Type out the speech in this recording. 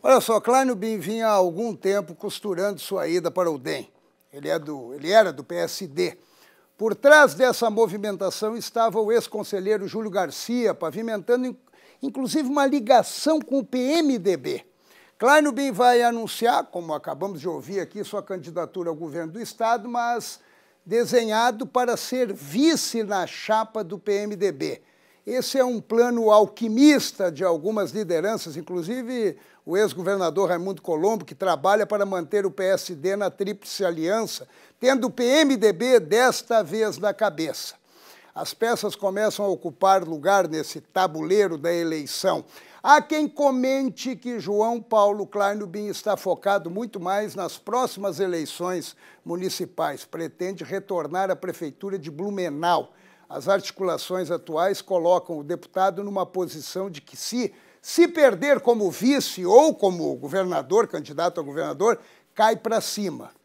Olha só, Klein Bin vinha há algum tempo costurando sua ida para o DEM. Ele, é do, ele era do PSD. Por trás dessa movimentação estava o ex-conselheiro Júlio Garcia, pavimentando inclusive uma ligação com o PMDB. Bin vai anunciar, como acabamos de ouvir aqui, sua candidatura ao governo do Estado, mas desenhado para ser vice na chapa do PMDB. Esse é um plano alquimista de algumas lideranças, inclusive o ex-governador Raimundo Colombo, que trabalha para manter o PSD na Tríplice Aliança, tendo o PMDB desta vez na cabeça. As peças começam a ocupar lugar nesse tabuleiro da eleição. Há quem comente que João Paulo Kleinubin está focado muito mais nas próximas eleições municipais. Pretende retornar à prefeitura de Blumenau as articulações atuais colocam o deputado numa posição de que, se, se perder como vice ou como governador, candidato a governador, cai para cima.